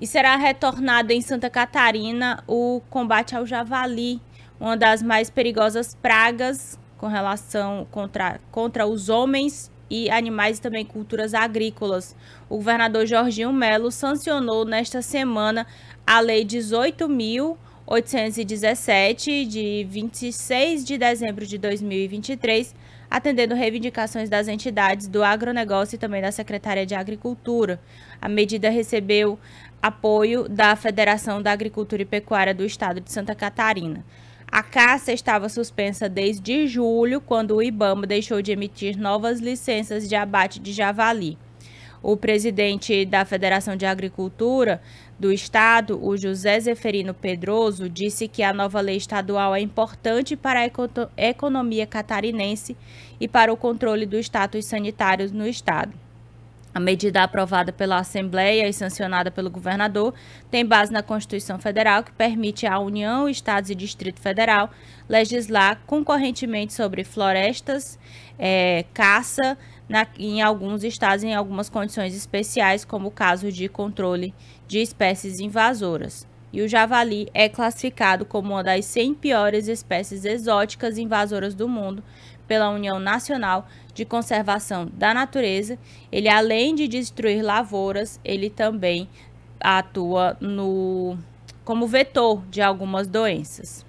E será retornado em Santa Catarina o combate ao javali, uma das mais perigosas pragas com relação contra, contra os homens e animais e também culturas agrícolas. O governador Jorginho Melo sancionou nesta semana a Lei 18.000 817, de 26 de dezembro de 2023, atendendo reivindicações das entidades do agronegócio e também da Secretaria de Agricultura. A medida recebeu apoio da Federação da Agricultura e Pecuária do Estado de Santa Catarina. A caça estava suspensa desde julho, quando o Ibama deixou de emitir novas licenças de abate de javali o presidente da Federação de Agricultura do Estado, o José Zeferino Pedroso, disse que a nova lei estadual é importante para a economia catarinense e para o controle dos status sanitários no Estado. A medida aprovada pela Assembleia e sancionada pelo governador tem base na Constituição Federal, que permite à União, Estados e Distrito Federal legislar concorrentemente sobre florestas, é, caça, na, em alguns estados em algumas condições especiais, como o caso de controle de espécies invasoras e o javali é classificado como uma das 100 piores espécies exóticas invasoras do mundo pela União Nacional de Conservação da Natureza. Ele, além de destruir lavouras, ele também atua no, como vetor de algumas doenças.